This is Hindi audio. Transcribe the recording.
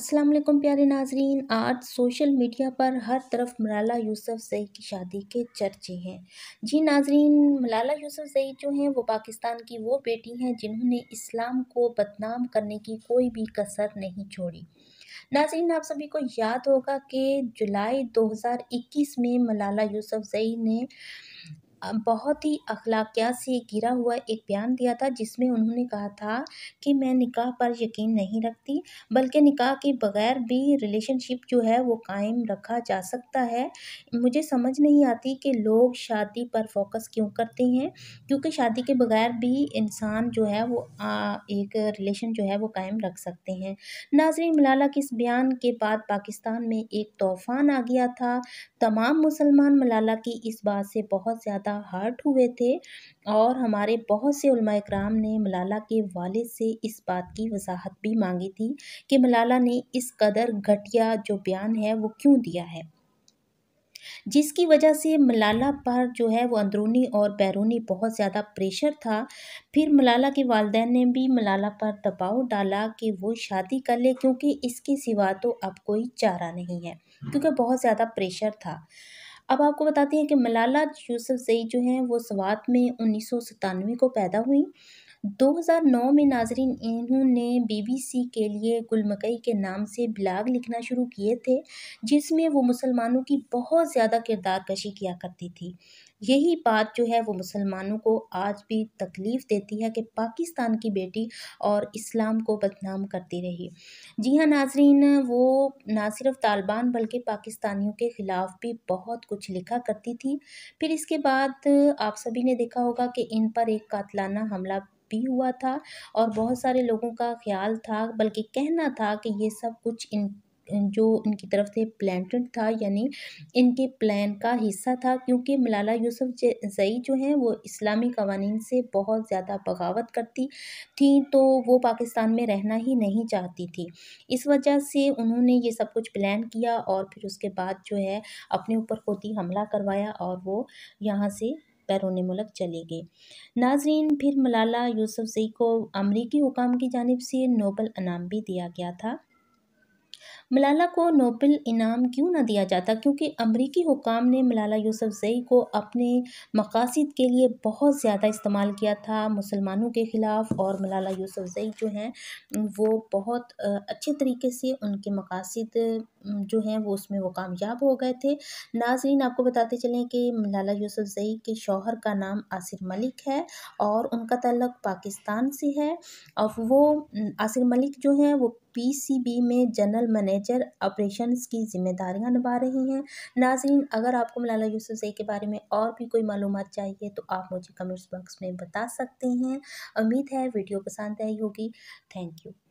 असलम प्यारे नाजरीन आज सोशल मीडिया पर हर तरफ मलाला यूसुफ जई की शादी के चर्चे हैं जी नाजरीन मलाला यूसुफ जई जो हैं वो पाकिस्तान की वो बेटी हैं जिन्होंने इस्लाम को बदनाम करने की कोई भी कसर नहीं छोड़ी नाजरीन आप सभी को याद होगा कि जुलाई 2021 में मलाला यूसुफ जई ने बहुत ही अख़लाक़ियात से घिरा हुआ एक बयान दिया था जिसमें उन्होंने कहा था कि मैं निकाह पर यकीन नहीं रखती बल्कि निकाह के बग़ैर भी रिलेशनशिप जो है वो कायम रखा जा सकता है मुझे समझ नहीं आती कि लोग शादी पर फ़ोकस क्यों करते हैं क्योंकि शादी के बग़ैर भी इंसान जो है वो एक रिलेशन जो है वो कायम रख सकते हैं नाजरी मलाला के इस बयान के बाद पाकिस्तान में एक तूफ़ान आ गया था तमाम मुसलमान मलाला की इस बात से बहुत ज़्यादा ज़्यादा हार्ट हुए थे और हमारे बहुत से कराम ने मलाला के वालिद से इस बात की वजाहत भी मांगी थी कि मलाला ने इस कदर घटिया जो बयान है वो क्यों दिया है जिसकी वजह से मलाला पर जो है वो अंदरूनी और बैरूनी बहुत ज़्यादा प्रेशर था फिर मलाला के वालदे ने भी मलाला पर दबाव डाला कि वो शादी कर ले क्योंकि इसके सिवा तो अब कोई चारा नहीं है क्योंकि बहुत ज़्यादा प्रेशर था अब आपको बताती हैं कि मलाला जई जो हैं वो सवात में उन्नीस सौ सतानवे को पैदा हुई दो हज़ार नौ में नाज़रीन इन्होंने बी बी सी के लिए गुलमकई के नाम से ब्लॉग लिखना शुरू किए थे जिसमें वो मुसलमानों की बहुत ज़्यादा किरदार कशी किया करती थी यही बात जो है वो मुसलमानों को आज भी तकलीफ़ देती है कि पाकिस्तान की बेटी और इस्लाम को बदनाम करती रही जी हाँ नाजरीन वो ना सिर्फ तालिबान बल्कि पाकिस्तानियों के ख़िलाफ़ भी बहुत कुछ लिखा करती थी फिर इसके बाद आप सभी ने देखा होगा कि इन पर एक कातलाना हमला भी हुआ था और बहुत सारे लोगों का ख्याल था बल्कि कहना था कि ये सब कुछ इन जो इनकी तरफ से प्लानड था यानी इनके प्लान का हिस्सा था क्योंकि मलाला यूसुफ जई जो हैं वो इस्लामी कवानीन से बहुत ज़्यादा बगावत करती थी तो वो पाकिस्तान में रहना ही नहीं चाहती थी इस वजह से उन्होंने ये सब कुछ प्लान किया और फिर उसके बाद जो है अपने ऊपर खुद ही हमला करवाया और वो यहाँ से बैरून मुलक चले गए नाजरीन फिर मलाला यूसुफजई को अमरीकी हुकाम की जानब से नोबल इनाम भी दिया गया था मलाला को नोबेल इनाम क्यों ना दिया जाता क्योंकि अमरीकी हुकाम ने मलाला यूसुफ़ज़ई को अपने मकासद के लिए बहुत ज़्यादा इस्तेमाल किया था मुसलमानों के ख़िलाफ़ और मलाला यूसुफ़ज़ई जो हैं वो बहुत अच्छे तरीके से उनके मकासद जो हैं वो उसमें वो कामयाब हो गए थे नाजरीन आपको बताते चलें कि मलाला जई के शौहर का नाम आसिर मलिक है और उनका तल्लक पाकिस्तान से है और वो आसिर मलिक जो हैं वो पीसीबी में जनरल मैनेजर ऑपरेशंस की जिम्मेदारियां निभा रही हैं नाजीन अगर आपको मलाला यूसुफ़ई के बारे में और भी कोई मालूम चाहिए तो आप मुझे कमेंट्स बॉक्स में बता सकते हैं उम्मीद है वीडियो पसंद आई होगी थैंक यू